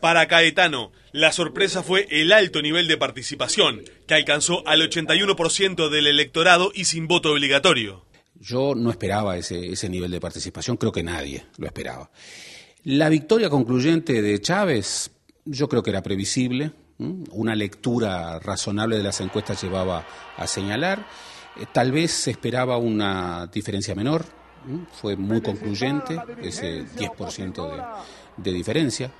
Para Caetano, la sorpresa fue el alto nivel de participación, que alcanzó al 81% del electorado y sin voto obligatorio. Yo no esperaba ese, nivel de participación, creo que nadie lo esperaba. La victoria concluyente de Chávez yo creo que era previsible, una lectura razonable de las encuestas llevaba a señalar. Eh, tal vez se esperaba una diferencia menor, fue muy concluyente, ese 10% de, de diferencia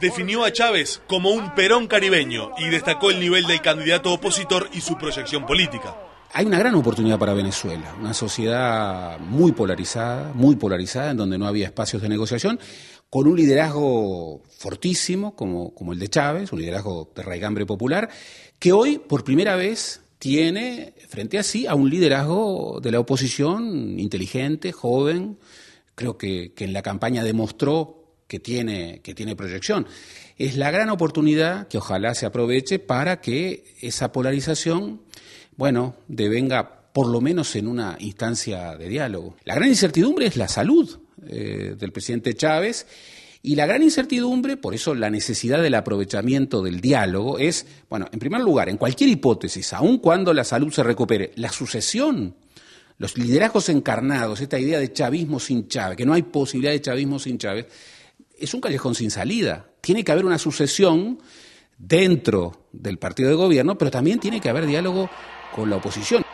definió a Chávez como un perón caribeño y destacó el nivel del candidato opositor y su proyección política. Hay una gran oportunidad para Venezuela, una sociedad muy polarizada, muy polarizada, en donde no había espacios de negociación, con un liderazgo fortísimo como, como el de Chávez, un liderazgo de raigambre popular, que hoy por primera vez tiene frente a sí a un liderazgo de la oposición inteligente, joven, creo que, que en la campaña demostró que tiene, que tiene proyección. Es la gran oportunidad que ojalá se aproveche para que esa polarización, bueno, devenga por lo menos en una instancia de diálogo. La gran incertidumbre es la salud eh, del presidente Chávez y la gran incertidumbre, por eso la necesidad del aprovechamiento del diálogo, es, bueno, en primer lugar, en cualquier hipótesis, aun cuando la salud se recupere, la sucesión, los liderazgos encarnados, esta idea de chavismo sin Chávez, que no hay posibilidad de chavismo sin Chávez, es un callejón sin salida. Tiene que haber una sucesión dentro del partido de gobierno, pero también tiene que haber diálogo con la oposición.